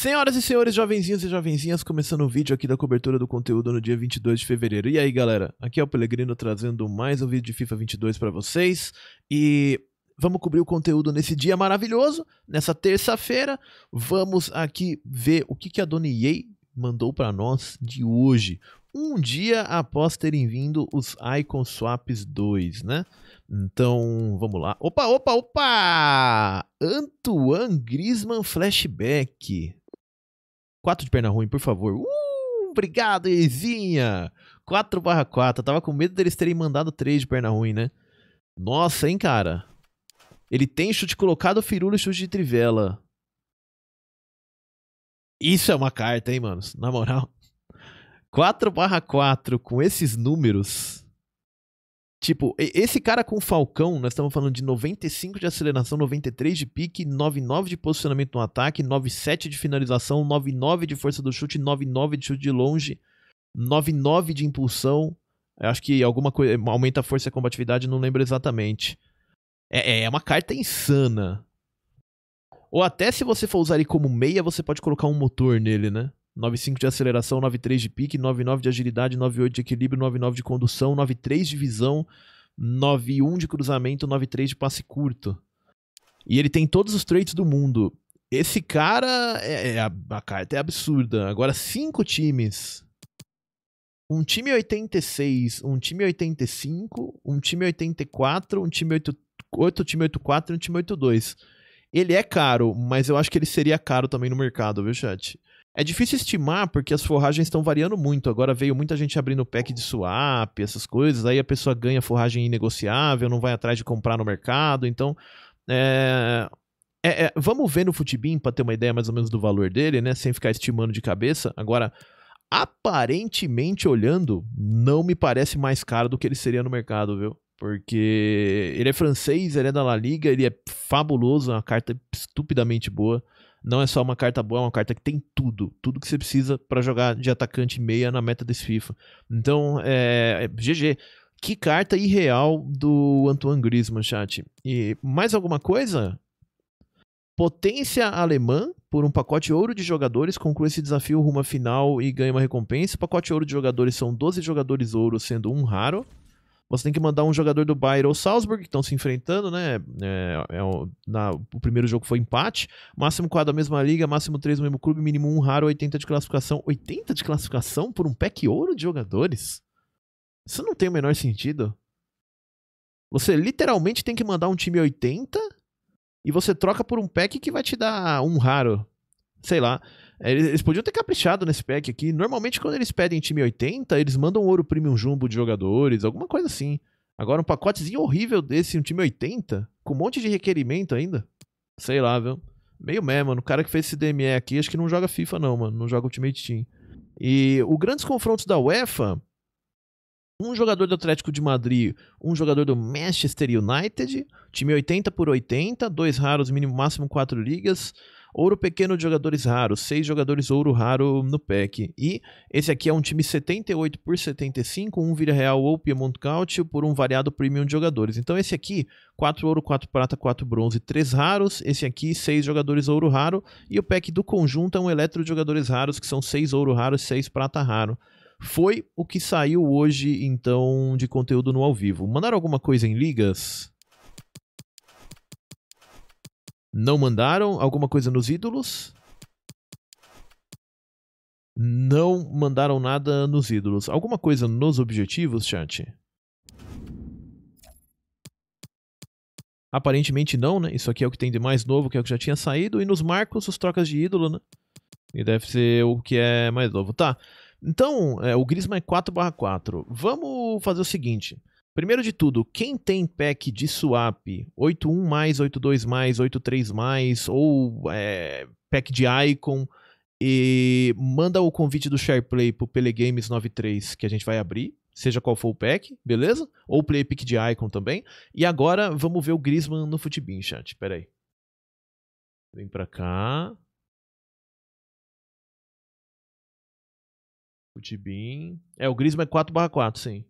Senhoras e senhores, jovenzinhos e jovenzinhas, começando o vídeo aqui da cobertura do conteúdo no dia 22 de fevereiro. E aí, galera? Aqui é o Pelegrino trazendo mais um vídeo de FIFA 22 para vocês. E vamos cobrir o conteúdo nesse dia maravilhoso, nessa terça-feira. Vamos aqui ver o que, que a Dona EA mandou para nós de hoje. Um dia após terem vindo os Icon Swaps 2, né? Então, vamos lá. Opa, opa, opa! Antoine Griezmann Flashback. 4 de perna ruim, por favor. Uh, obrigado, Izinha! 4 barra 4. Eu tava com medo deles terem mandado 3 de perna ruim, né? Nossa, hein, cara? Ele tem chute colocado, firula e chute de trivela. Isso é uma carta, hein, mano? Na moral. 4 barra 4 com esses números. Tipo, esse cara com o Falcão, nós estamos falando de 95 de aceleração, 93 de pique, 99 de posicionamento no ataque, 97 de finalização, 99 de força do chute, 99 de chute de longe, 99 de impulsão. Eu acho que alguma coisa aumenta a força e a combatividade, não lembro exatamente. É, é, é uma carta insana. Ou até se você for usar ele como meia, você pode colocar um motor nele, né? 9.5 de aceleração, 9.3 de pique, 9.9 de agilidade, 9.8 de equilíbrio, 9.9 de condução, 9.3 de visão, 9.1 de cruzamento, 9.3 de passe curto. E ele tem todos os traits do mundo. Esse cara, é, é a, a, carta é absurda. Agora, cinco times. Um time 86, um time 85, um time 84, um time 88, time 84 e um time 82. Ele é caro, mas eu acho que ele seria caro também no mercado, viu, chat? É difícil estimar porque as forragens estão variando muito. Agora veio muita gente abrindo pack de swap, essas coisas. Aí a pessoa ganha forragem inegociável, não vai atrás de comprar no mercado. Então, é, é, é, vamos ver no Futibin para ter uma ideia mais ou menos do valor dele, né? Sem ficar estimando de cabeça. Agora, aparentemente olhando, não me parece mais caro do que ele seria no mercado, viu? Porque ele é francês, ele é da La Liga, ele é fabuloso, é uma carta estupidamente boa. Não é só uma carta boa, é uma carta que tem tudo, tudo que você precisa para jogar de atacante meia na meta desse FIFA. Então, é, GG. É, que carta irreal do Antoine Griezmann, chat. E mais alguma coisa? Potência alemã por um pacote ouro de jogadores conclui esse desafio rumo à final e ganha uma recompensa. O pacote ouro de jogadores são 12 jogadores ouro, sendo um raro você tem que mandar um jogador do Bayern ou Salzburg, que estão se enfrentando, né? É, é o, na, o primeiro jogo foi empate. Máximo 4 da mesma liga, máximo 3 do mesmo clube, mínimo 1 um raro, 80 de classificação. 80 de classificação por um pack ouro de jogadores? Isso não tem o menor sentido. Você literalmente tem que mandar um time 80 e você troca por um pack que vai te dar um raro. Sei lá. É, eles podiam ter caprichado nesse pack aqui. Normalmente, quando eles pedem time 80, eles mandam ouro premium jumbo de jogadores, alguma coisa assim. Agora, um pacotezinho horrível desse, um time 80, com um monte de requerimento ainda. Sei lá, viu? Meio meh, mano. O cara que fez esse DME aqui, acho que não joga FIFA, não, mano. Não joga Ultimate Team. E o grandes confrontos da UEFA. Um jogador do Atlético de Madrid, um jogador do Manchester United, time 80 por 80, dois raros, mínimo máximo 4 ligas. Ouro pequeno de jogadores raros, 6 jogadores ouro raro no pack. E esse aqui é um time 78 por 75, um vira Real ou Piemont Cautio por um variado premium de jogadores. Então esse aqui, 4 ouro, 4 prata, 4 bronze, 3 raros. Esse aqui, 6 jogadores ouro raro. E o pack do conjunto é um eletro de jogadores raros, que são 6 ouro raro e 6 prata raro foi o que saiu hoje, então, de conteúdo no ao vivo. Mandaram alguma coisa em ligas? Não mandaram alguma coisa nos ídolos? Não mandaram nada nos ídolos. Alguma coisa nos objetivos, chat? Aparentemente não, né? Isso aqui é o que tem de mais novo, que é o que já tinha saído. E nos marcos, os trocas de ídolo, né? E deve ser o que é mais novo. Tá. Então, é, o Grisma é 4 barra 4. Vamos fazer o seguinte. Primeiro de tudo, quem tem pack de swap 81 mais, 82 mais, 83 mais, ou é, pack de icon, e manda o convite do SharePlay pro Pelegames 93 que a gente vai abrir, seja qual for o pack, beleza? Ou play pick de icon também. E agora vamos ver o Griezmann no Futebin, chat. Pera aí. Vem pra cá. Futebin. É, o Griezmann é 4/4, sim.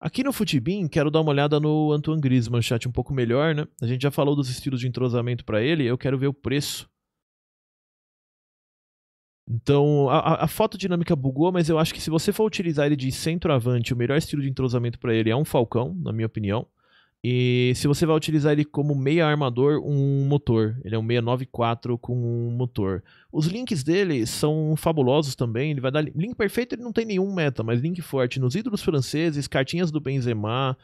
Aqui no Futibin, quero dar uma olhada no Antoine Griezmann, chat um pouco melhor, né? A gente já falou dos estilos de entrosamento para ele, eu quero ver o preço. Então, a, a, foto dinâmica bugou, mas eu acho que se você for utilizar ele de centroavante, o melhor estilo de entrosamento para ele é um falcão, na minha opinião. E se você vai utilizar ele como meia armador, um motor. Ele é um 694 com um motor. Os links dele são fabulosos também. Ele vai dar link perfeito, ele não tem nenhum meta, mas link forte nos ídolos franceses, cartinhas do Benzema,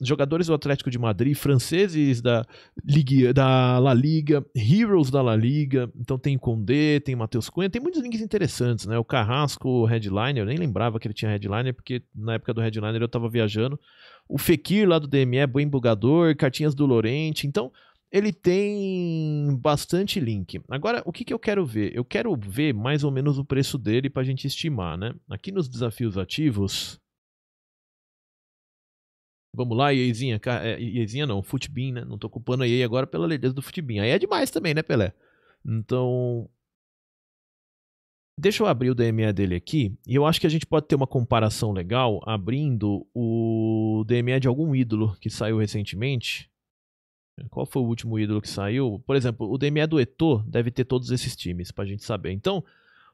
jogadores do Atlético de Madrid, franceses da, Ligue, da La Liga, heroes da La Liga, então tem Condé, tem Matheus Cunha, tem muitos links interessantes, né? O Carrasco, o Headliner, eu nem lembrava que ele tinha Headliner, porque na época do Headliner eu tava viajando. O Fekir lá do DME, bem bugador, cartinhas do Lorente, então ele tem bastante link. Agora, o que, que eu quero ver? Eu quero ver mais ou menos o preço dele pra gente estimar, né? Aqui nos desafios ativos, Vamos lá, Iezinha. É, Iezinha não, Futebin, né? Não tô culpando aí agora pela lerdeza do Futebin. Aí é demais também, né, Pelé? Então. Deixa eu abrir o DME dele aqui. E eu acho que a gente pode ter uma comparação legal abrindo o DME de algum ídolo que saiu recentemente. Qual foi o último ídolo que saiu? Por exemplo, o DME do Eto'o deve ter todos esses times, pra gente saber. Então,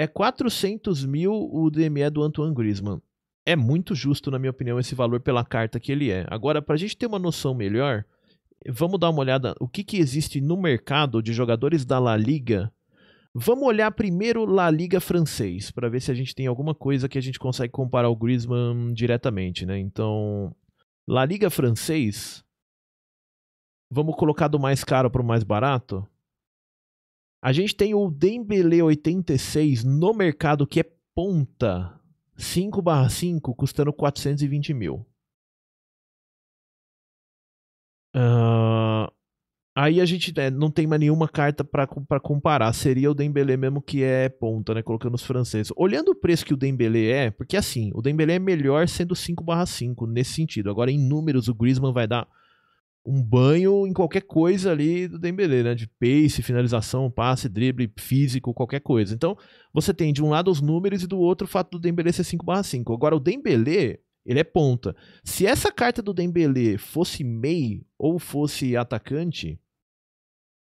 é 400 mil o DME do Antoine Griezmann. É muito justo, na minha opinião, esse valor pela carta que ele é. Agora, para a gente ter uma noção melhor, vamos dar uma olhada o que, que existe no mercado de jogadores da La Liga. Vamos olhar primeiro La Liga francês, para ver se a gente tem alguma coisa que a gente consegue comparar o Griezmann diretamente, né? Então, La Liga francês, vamos colocar do mais caro para o mais barato? A gente tem o Dembele 86 no mercado que é ponta 5 barra 5 custando 420 mil. Uh, aí a gente né, não tem mais nenhuma carta para comparar. Seria o Dembele mesmo que é ponta, né? Colocando os franceses. Olhando o preço que o Dembele é, porque assim, o Dembele é melhor sendo 5 barra 5 nesse sentido. Agora em números o Griezmann vai dar um banho em qualquer coisa ali do Dembele, né? De pace, finalização, passe, drible, físico, qualquer coisa. Então, você tem de um lado os números e do outro o fato do Dembele ser 5/5. Agora o Dembele, ele é ponta. Se essa carta do Dembele fosse meio ou fosse atacante,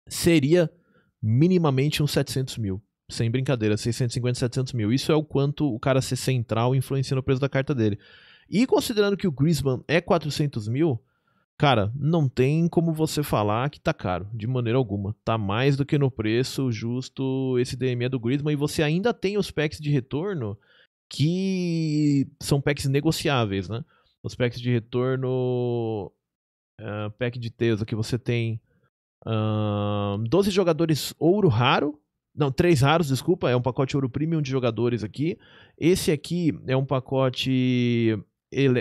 seria minimamente uns 700 mil. Sem brincadeira, 650, 700 mil. Isso é o quanto o cara ser central influencia no preço da carta dele. E considerando que o Griezmann é 400 mil, Cara, não tem como você falar que tá caro, de maneira alguma. Tá mais do que no preço justo esse DME do Griezmann e você ainda tem os packs de retorno que são packs negociáveis, né? Os packs de retorno, uh, pack de Teusa que você tem uh, 12 jogadores ouro raro, não, três raros, desculpa, é um pacote ouro premium de jogadores aqui. Esse aqui é um pacote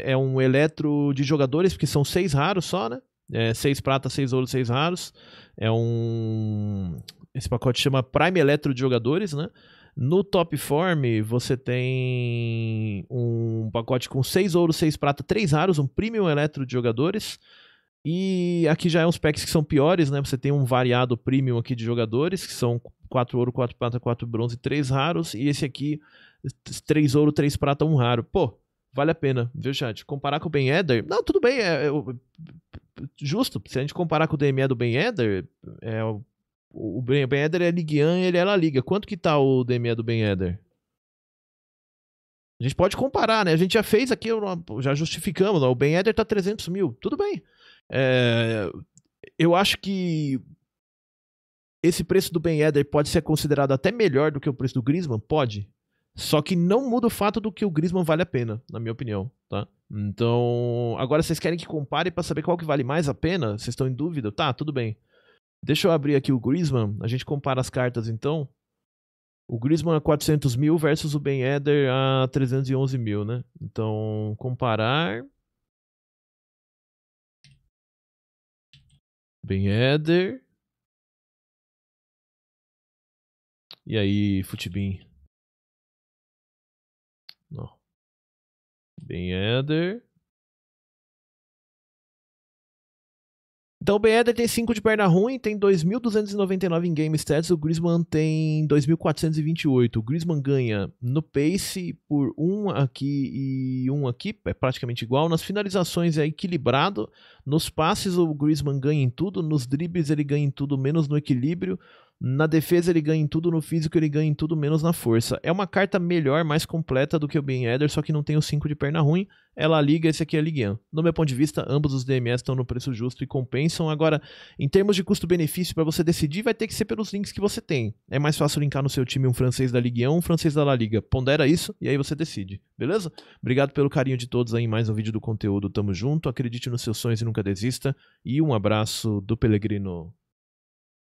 é um eletro de jogadores, porque são seis raros só, né? É, seis pratas, seis ouros, seis raros. É um. Esse pacote chama Prime Eletro de jogadores, né? No Top Form, você tem um pacote com 6 ouros, 6 prata, 3 raros, um Premium Eletro de jogadores. E aqui já é uns packs que são piores, né? Você tem um variado Premium aqui de jogadores, que são 4 ouro, 4 prata, 4 bronze, 3 raros. E esse aqui, 3 ouro, 3 prata, 1 raro. Pô, vale a pena, viu, chat? Comparar com o Ben Eder, não, tudo bem, é, é, é, justo. Se a gente comparar com o DME do Ben Eder, é, o, o Ben Eder é Ligue 1 ele é La Liga. Quanto que tá o DME do Ben Eder? A gente pode comparar, né? A gente já fez aqui, já justificamos, ó, o Ben Eder tá 300 mil, tudo bem. É, eu acho que esse preço do Ben Eder pode ser considerado até melhor do que o preço do Griezmann, pode. Só que não muda o fato do que o Griezmann vale a pena, na minha opinião, tá? Então, agora vocês querem que compare para saber qual que vale mais a pena? Vocês estão em dúvida? Tá, tudo bem. Deixa eu abrir aqui o Griezmann, a gente compara as cartas então. O Griezmann é a 400 mil versus o Ben Eder a 311 mil, né? Então, comparar... Ben Eder... E aí, Futibin? Ben Então o Ben tem 5 de perna ruim, tem 2.299 em game stats, o Griezmann tem 2.428. O Griezmann ganha no pace por um aqui e um aqui, é praticamente igual. Nas finalizações é equilibrado, nos passes o Griezmann ganha em tudo, nos dribles ele ganha em tudo, menos no equilíbrio. Na defesa ele ganha em tudo, no físico ele ganha em tudo, menos na força. É uma carta melhor, mais completa do que o Ben Eder, só que não tem o 5 de perna ruim. Ela é liga, esse aqui é Ligue No meu ponto de vista, ambos os DMS estão no preço justo e compensam. Agora, em termos de custo-benefício, para você decidir, vai ter que ser pelos links que você tem. É mais fácil linkar no seu time um francês da Ligue 1, um francês da La Liga. Pondera isso e aí você decide, beleza? Obrigado pelo carinho de todos aí em mais um vídeo do conteúdo. Tamo junto, acredite nos seus sonhos e nunca desista. E um abraço do Pelegrino.